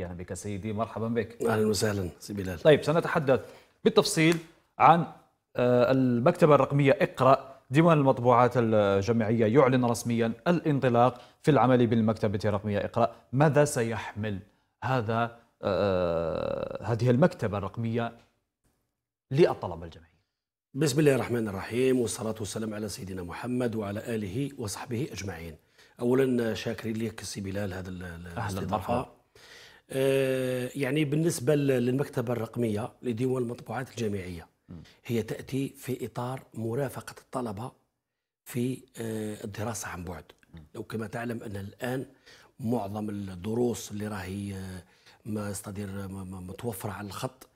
اهلا يعني بك سيدي مرحبا بك اهلا وسهلا سي بلال طيب سنتحدث بالتفصيل عن آه، المكتبه الرقميه اقرا ديوان المطبوعات الجامعيه يعلن رسميا الانطلاق في العمل بالمكتبه الرقميه اقرا ماذا سيحمل هذا آه، آه، هذه المكتبه الرقميه للطلبه الجامعيه بسم الله الرحمن الرحيم والصلاه والسلام على سيدنا محمد وعلى اله وصحبه اجمعين اولا شاكرين لك سي بلال هذا الاستضافه آه، يعني بالنسبة للمكتبة الرقمية لديوان المطبوعات الجامعية هي تأتي في إطار مرافقة الطلبة في آه، الدراسة عن بعد لو كما تعلم أن الآن معظم الدروس اللي راهي آه، ما استدير متوفرة على الخط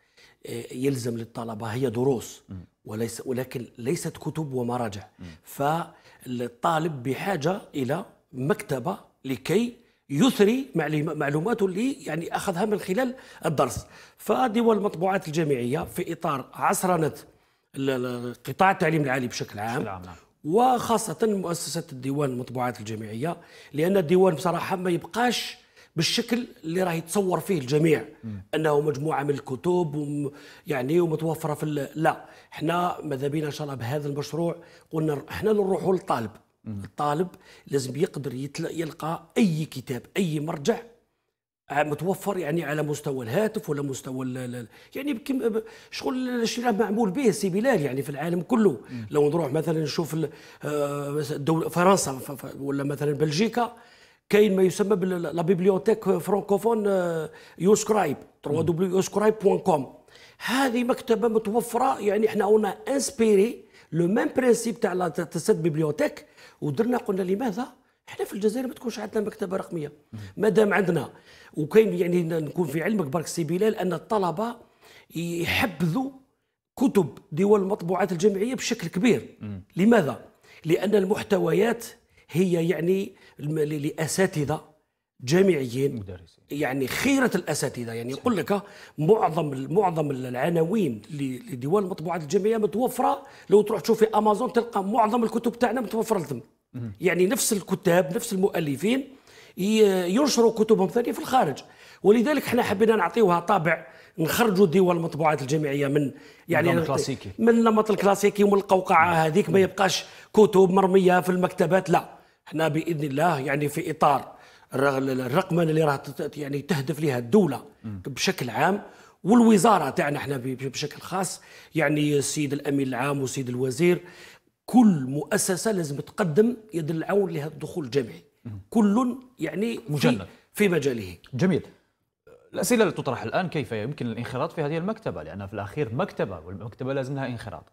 يلزم للطلبة هي دروس وليس ولكن ليست كتب ومراجع فالطالب بحاجة إلى مكتبة لكي يثري معلوماته اللي يعني اخذها من خلال الدرس فديوان المطبوعات الجامعيه في اطار عصرنه قطاع التعليم العالي بشكل عام, بشكل عام. نعم. وخاصه مؤسسه الديوان المطبوعات الجامعيه لان الديوان بصراحه ما يبقاش بالشكل اللي راه يتصور فيه الجميع انه مجموعه من الكتب وم يعني ومتوفره في لا احنا ماذا بينا ان شاء الله بهذا المشروع قلنا احنا نروحوا للطالب الطالب لازم يقدر يلقى اي كتاب اي مرجع آه، متوفر يعني على مستوى الهاتف ولا مستوى يعني شغل الشراء معمول به سي بلال يعني في العالم كله لو نروح مثلا نشوف آه، فرنسا ولا مثلا بلجيكا كاين ما يسمى لا بيبليوتيك فرانكوفون آه، يوسكرايب 3 دبليو كوم هذه مكتبه متوفره يعني احنا قلنا انسبيري لو ميم برانسيب تاع تسد بيبليوتيك ودرنا قلنا لماذا احنا في الجزائر ما تكونش عندنا مكتبه رقميه ما دام عندنا وكاين يعني نكون في علمك برك سي بلال ان الطلبه يحبذوا كتب ديوان المطبوعات الجامعيه بشكل كبير لماذا لان المحتويات هي يعني لاساتذه جامعيين مدرسين يعني خيره الاساتذه يعني يقول لك معظم معظم العناوين لديوان المطبوعات الجامعيه متوفره لو تروح تشوف في امازون تلقى معظم الكتب تاعنا متوفره لهم يعني نفس الكتاب نفس المؤلفين ينشروا كتبهم ثانيه في الخارج ولذلك احنا حبينا نعطيوها طابع نخرجوا ديوان المطبوعات الجامعيه من يعني النمط الكلاسيكي من النمط الكلاسيكي ومن القوقعه هذيك ما يبقاش كتب مرميه في المكتبات لا احنا باذن الله يعني في اطار الرقمنه اللي راه يعني تهدف لها الدوله بشكل عام والوزاره تاعنا احنا بشكل خاص يعني السيد الامين العام والسيد الوزير كل مؤسسه لازم تقدم يد العون لهذا الدخول الجامعي كل يعني في, في مجاله جميل الاسئله اللي تطرح الان كيف يمكن الانخراط في هذه المكتبه لان في الاخير مكتبه والمكتبه لازم لها انخراط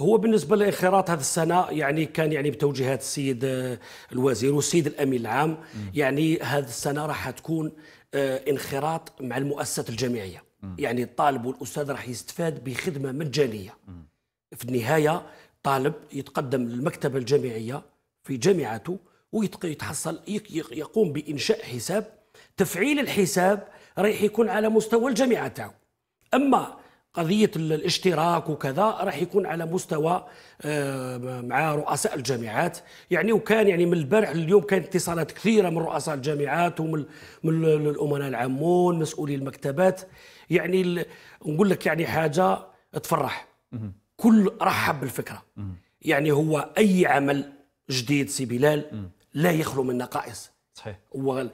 هو بالنسبه لانخراط هذا السنه يعني كان يعني بتوجيهات السيد آه، الوزير والسيد الامين العام م. يعني هذا السنه راح تكون آه، انخراط مع المؤسسات الجامعيه م. يعني الطالب والاستاذ راح يستفاد بخدمه مجانيه م. في النهايه طالب يتقدم للمكتبه الجامعيه في جامعته ويتحصل يقوم بانشاء حساب تفعيل الحساب رايح يكون على مستوى الجامعه تاعو اما قضيه الاشتراك وكذا راح يكون على مستوى آه، مع رؤساء الجامعات يعني وكان يعني من البارح لليوم كان اتصالات كثيره من رؤساء الجامعات ومن من الامناء العامون مسؤولي المكتبات يعني نقول لك يعني حاجه تفرح كل رحب بالفكره يعني هو اي عمل جديد سي بلال لا يخلو من نقائص صحيح هو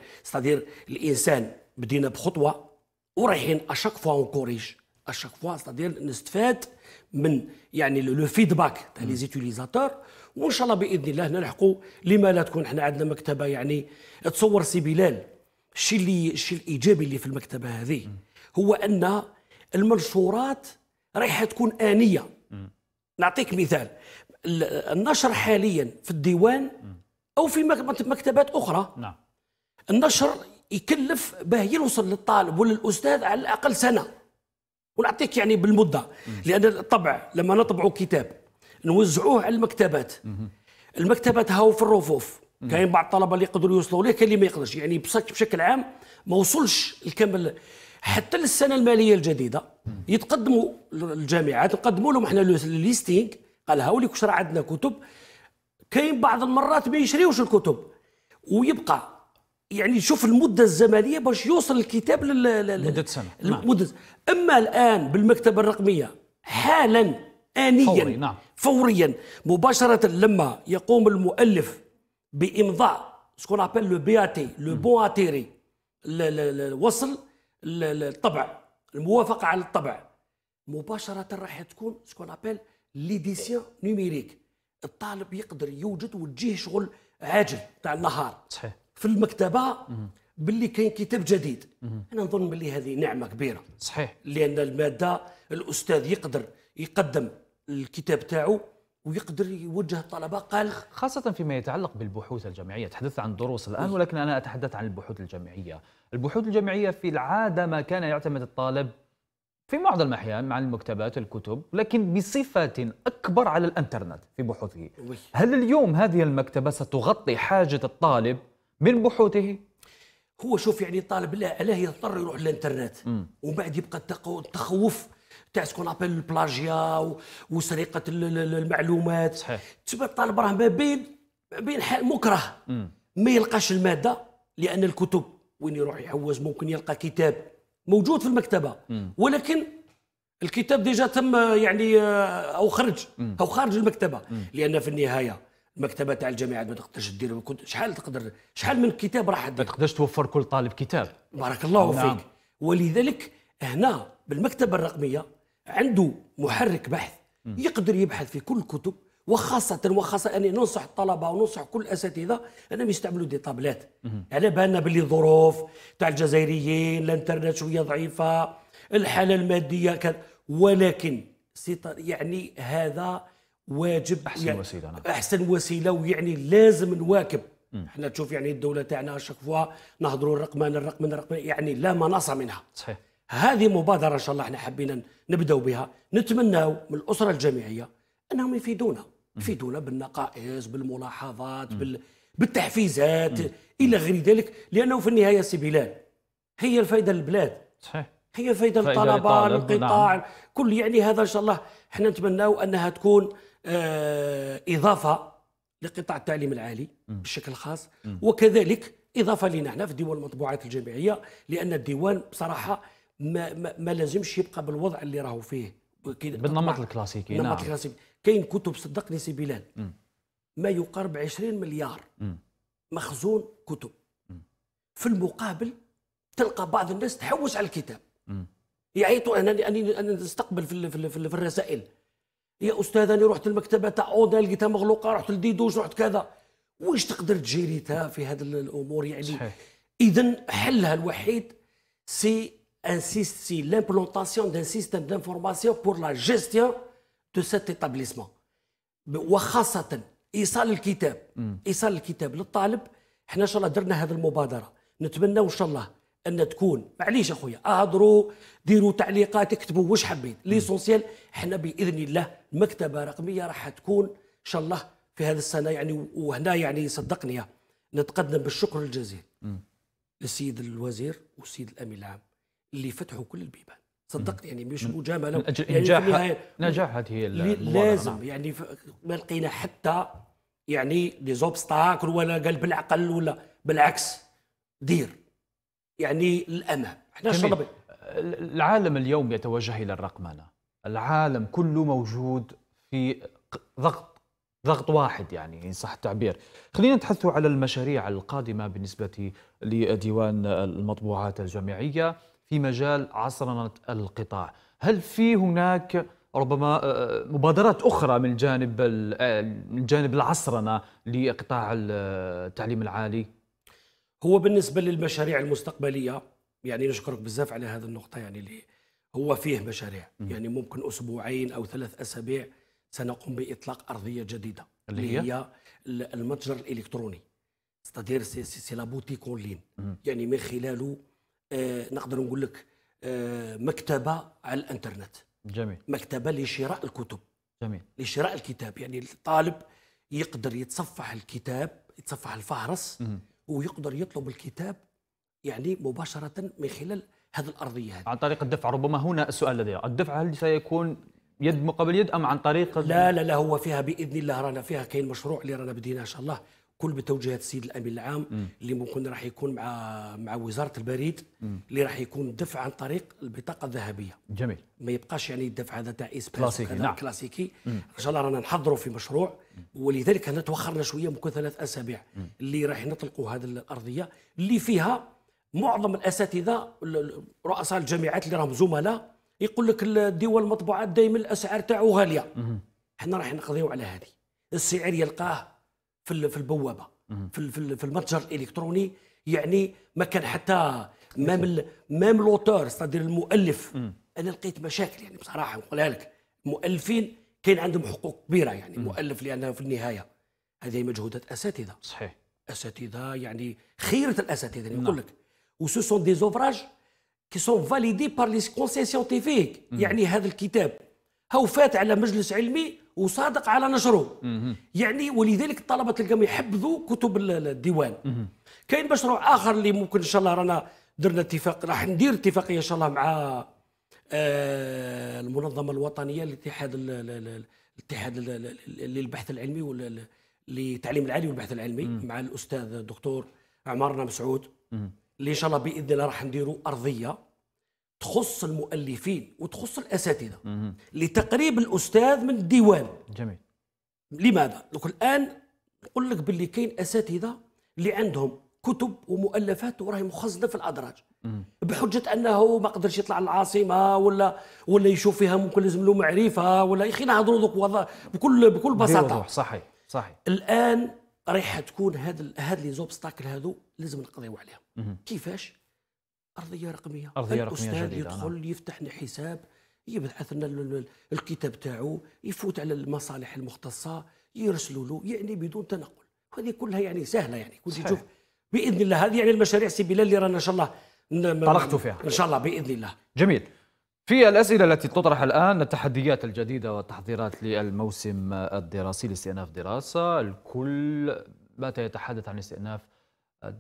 الانسان بدينا بخطوه ورايحين اشاك فوا اون كوريج اشاك فوا ستادير نستفاد من يعني لو فيدباك تاع لي زيتيليزاتور وان شاء الله باذن الله نلحقوا لما لا تكون احنا عندنا مكتبه يعني تصور سي بلال الشيء اللي الشيء الايجابي اللي في المكتبه هذه mm. هو ان المنشورات رايحه تكون انيه mm. نعطيك مثال النشر حاليا في الديوان mm. او في مكتبات اخرى نعم النشر يكلف باه يوصل للطالب ولا على الاقل سنه ونعطيك يعني بالمده لان الطبع لما نطبعوا كتاب نوزعوه على المكتبات المكتبات هاو في الرفوف كاين بعض الطلبه اللي يقدروا يوصلوا ليه كاين اللي ما يقدرش يعني بشكل عام ما وصلش الكامل حتى للسنه الماليه الجديده يتقدموا الجامعات يقدموا لهم احنا الليستينغ قال هاوليك واش راه عندنا كتب كاين بعض المرات ما يشريوش الكتب ويبقى يعني شوف المده الزمنيه باش يوصل الكتاب لل مده سنه المدة نعم. اما الان بالمكتبه الرقميه حالا انيا فوري نعم. فوريا مباشره لما يقوم المؤلف بامضاء سكون ابل لو بي اتي لو بون اتيري الوصل الطبع الموافقه على الطبع مباشره راح تكون سكون ابل ليديسيون نيميريك الطالب يقدر يوجد وتجيه شغل عاجل تاع النهار صحيح في المكتبه باللي كاين كتاب جديد انا نظن باللي هذه نعمه كبيره صحيح لان الماده الاستاذ يقدر يقدم الكتاب تاعو ويقدر يوجه الطلبه قال خاصة فيما يتعلق بالبحوث الجامعية تحدثت عن الدروس الآن إيه. ولكن أنا أتحدث عن البحوث الجامعية البحوث الجامعية في العادة ما كان يعتمد الطالب في معظم الأحيان مع المكتبات الكتب لكن بصفة أكبر على الأنترنت في بحوثه هل اليوم هذه المكتبة ستغطي حاجة الطالب من بحوثه هو شوف يعني طالب لا علاه يضطر يروح للانترنت ومن بعد يبقى التخوف تاع سكون ابل البلاجيا وسرقه المعلومات صحيح تسمى الطالب راه ما بين ما بين حال مكره ما يلقاش الماده لان الكتب وين يروح يحوز ممكن يلقى كتاب موجود في المكتبه ولكن الكتاب ديجا تم يعني آه، او خرج او خارج المكتبه لان في النهايه المكتبه تاع الجامعات ما تقدرش دير كنت شحال تقدر شحال من كتاب راح ما تقدرش توفر كل طالب كتاب بارك الله نعم. فيك ولذلك هنا بالمكتبه الرقميه عنده محرك بحث يقدر يبحث في كل الكتب وخاصة وخاصة أني ننصح الطلبة وننصح كل الأساتذة أنهم يستعملوا دي طابلات على بالنا باللي الظروف تاع الجزائريين الانترنت شوية ضعيفة الحالة المادية كذا ولكن يعني هذا واجب احسن يعني وسيله نعم. احسن وسيله ويعني لازم نواكب احنا تشوف يعني الدوله تاعنا شاك فوا نهضروا الرقمان الرقمان الرقمان يعني لا مناص منها صحيح هذه مبادره ان شاء الله احنا حبينا نبداو بها نتمناو من الاسره الجامعيه انهم يفيدونا يفيدونا بالنقائص بالملاحظات بال... بالتحفيزات الى غير ذلك لانه في النهايه سي بلال هي الفائده للبلاد صحيح هي فائده للطلبه للقطاع نعم. كل يعني هذا ان شاء الله احنا نتمناو انها تكون آه، اضافه لقطاع التعليم العالي بشكل خاص وكذلك اضافه لنا احنا في ديوان المطبوعات الجامعيه لان الديوان بصراحه ما, ما, ما لازمش يبقى بالوضع اللي راهو فيه بالنمط الكلاسيكي نعم. الكلاسيكي كاين كتب صدقني سي بلال ما يقارب 20 مليار م. مخزون كتب م. في المقابل تلقى بعض الناس تحوس على الكتاب يعيطوا انا انا نستقبل في, في, في, في الرسائل يا استاذ انا رحت المكتبه تاع اودا لقيتها مغلوقه رحت لديدوش رحت كذا واش تقدر تجيريتها في هذه الامور يعني اذا حلها الوحيد سي سي لامبلونطاسيون دان سيستم دانفورماسيون بور لا جيستيون دو سيت ايتابليسمون وخاصة إيصال الكتاب إيصال الكتاب للطالب احنا إن شاء الله درنا هذه المبادرة نتمنى إن شاء الله ان تكون معليش اخويا اهضروا ديروا تعليقات اكتبوا واش حابين ليسونسيال حنا باذن الله المكتبه رقميه راح تكون ان شاء الله في هذه السنه يعني وهنا يعني صدقني نتقدم بالشكر الجزيل للسيد الوزير والسيد الامين العام اللي فتحوا كل البيبان صدقني يعني مش مجامله من اجل يعني انجاح يعني نجاح هذه لازم نعم. يعني ما لقينا حتى يعني لي زوبستاكل ولا قال بالعقل ولا بالعكس دير يعني للامام احنا شطبي العالم اليوم يتوجه الى الرقمنه العالم كله موجود في ضغط ضغط واحد يعني ان صح التعبير خلينا نتحدث على المشاريع القادمه بالنسبه لديوان المطبوعات الجامعيه في مجال عصرنه القطاع هل في هناك ربما آه، مبادرات اخرى من جانب آه، من جانب العصرنه لقطاع آه، التعليم العالي هو بالنسبه للمشاريع المستقبليه يعني نشكرك بزاف على هذه النقطه يعني اللي هو فيه مشاريع م. يعني ممكن اسبوعين او ثلاث اسابيع سنقوم باطلاق ارضيه جديده اللي هي, هي المتجر الالكتروني ستادير سي سي لابوتيك اون لين يعني من خلاله آه نقدر نقول لك آه مكتبه على الانترنت جميل مكتبه لشراء الكتب جميل لشراء الكتاب يعني الطالب يقدر يتصفح الكتاب يتصفح الفهرس م. ويقدر يطلب الكتاب يعني مباشره من خلال هذه الارضيه هذه عن طريق الدفع ربما هنا السؤال الذي الدفع هل سيكون يد مقابل يد ام عن طريق لا لا لا هو فيها باذن الله رانا فيها كاين مشروع اللي رانا بدينا ان شاء الله كل بتوجيهات السيد الامين العام م. اللي ممكن راح يكون مع مع وزاره البريد م. اللي راح يكون دفع عن طريق البطاقه الذهبيه جميل ما يبقاش يعني الدفع هذا تاع كلاسيكي نعم. كلاسيكي ان شاء الله رانا نحضروا في مشروع ولذلك هنا توخرنا شويه ممكن ثلاث اسابيع م. اللي راح نطلقوا هذه الارضيه اللي فيها معظم الاساتذه رؤساء الجامعات اللي راهم زملاء يقول لك الديوان المطبوعات دائما الاسعار تاعو غاليه احنا راح نقضيو على هذه السعر يلقاه في في البوابه في في المتجر الالكتروني يعني ما كان حتى مام مام لوتور ستادير المؤلف انا لقيت مشاكل يعني بصراحه نقولها لك المؤلفين كاين عندهم حقوق كبيره يعني المؤلف لانه في النهايه هذه مجهودات اساتذه صحيح اساتذه يعني خيره الاساتذه يعني نقول نعم. لك وسو سون دي زوفراج كي سون فاليدي بار لي كونسي سيونتيفيك يعني هذا الكتاب هو فات على مجلس علمي وصادق على نشره يعني ولذلك الطلبه تلقاهم يحبذوا كتب الديوان كاين مشروع اخر اللي ممكن ان شاء الله رانا درنا اتفاق راح ندير اتفاقيه ان شاء الله مع آه، المنظمه الوطنيه لاتحاد الاتحاد للبحث العلمي للتعليم العالي والبحث العلمي مم. مع الاستاذ الدكتور عمارنا مسعود اللي ان شاء الله باذن الله راح نديروا ارضيه تخص المؤلفين وتخص الاساتذه لتقريب الاستاذ من الديوان جميل لماذا؟ دوك الان نقول لك باللي كاين اساتذه اللي عندهم كتب ومؤلفات وراهي مخزنه في الادراج بحجه انه ما قدرش يطلع للعاصمه ولا ولا يشوف فيها ممكن لازم له معرفه ولا يا اخي نهضروا بكل بكل بساطه صحيح صحيح الان رايحه تكون هاد هاد لي زوبستاكل هادو لازم نقضيو عليهم كيفاش؟ ارضيه رقميه ارضيه رقميه الاستاذ يدخل أنا. نعم. يفتح لنا حساب يبعث لنا الكتاب تاعو يفوت على المصالح المختصه يرسلوا له يعني بدون تنقل هذه كلها يعني سهله يعني كنت تشوف باذن الله هذه يعني المشاريع سي بلال اللي رانا ان شاء الله طرقت فيها ان شاء الله باذن الله جميل في الأسئلة التي تطرح الآن التحديات الجديدة والتحضيرات للموسم الدراسي لاستئناف دراسة الكل بات يتحدث عن استئناف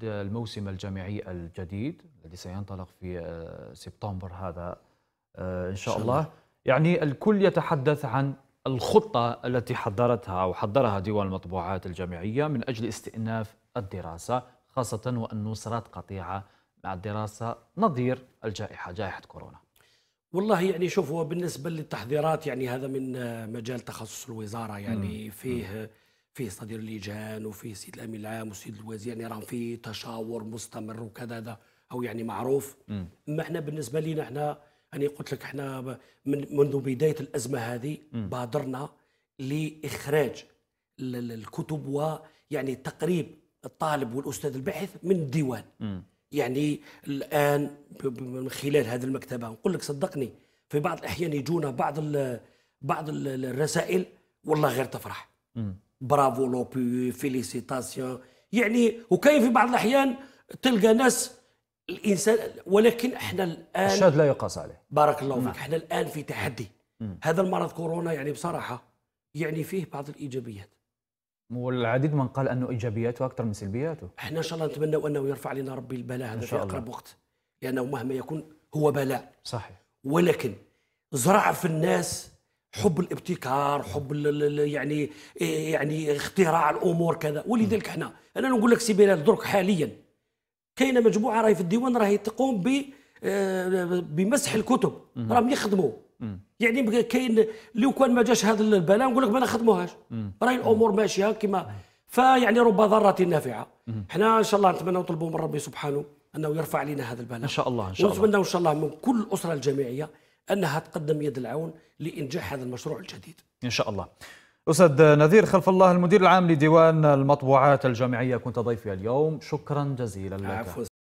الموسم الجامعي الجديد الذي سينطلق في آه، سبتمبر هذا آه، إن شاء الله يعني الكل يتحدث عن الخطة التي حضرتها أو حضرها ديوان المطبوعات الجامعية من أجل استئناف الدراسة خاصة وأن صارت قطيعة مع الدراسة نظير الجائحة جائحة كورونا والله يعني شوف هو بالنسبة للتحضيرات يعني هذا من مجال تخصص الوزارة يعني فيه فيه صدير اللجان وفيه سيد الامين العام وسيد الوزير يعني راهم في تشاور مستمر وكذا ده او يعني معروف اما احنا بالنسبه لنا احنا يعني قلت لك احنا من منذ بدايه الازمه هذه بادرنا لاخراج الكتب ويعني تقريب الطالب والاستاذ الباحث من الديوان يعني الان من خلال هذه المكتبه نقول لك صدقني في بعض الاحيان يجونا بعض الـ بعض الـ الرسائل والله غير تفرح م. برافو لوبي فيليسيتاسيون يعني وكاين في بعض الاحيان تلقى ناس الانسان ولكن احنا الان الشاد لا يقاس عليه بارك الله فيك نعم. احنا الان في تحدي مم. هذا المرض كورونا يعني بصراحه يعني فيه بعض الايجابيات والعديد من قال انه ايجابياته اكثر من سلبياته احنا ان شاء الله نتمنى انه يرفع لنا ربي البلاء هذا في اقرب وقت لانه مهما يكون هو بلاء صحيح ولكن زرع في الناس حب الابتكار حب يعني إيه، يعني اختراع الامور كذا ولذلك احنا انا نقول لك سي بلال درك حاليا كاينه مجموعه راهي في الديوان راهي تقوم ب آه، بمسح الكتب راهم يخدموا يعني كاين لو كان ما جاش هذا البلاء نقول لك ما نخدموهاش راهي الامور ماشيه كما فيعني رب ضاره نافعه احنا ان شاء الله نتمنى نطلبوا من ربي سبحانه انه يرفع علينا هذا البلاء ان شاء الله ان شاء الله ونتمنى ان شاء الله من كل الاسره الجامعيه انها تقدم يد العون لانجاح هذا المشروع الجديد. ان شاء الله. استاذ نذير خلف الله المدير العام لديوان المطبوعات الجامعيه كنت ضيفي اليوم، شكرا جزيلا لك. عفو.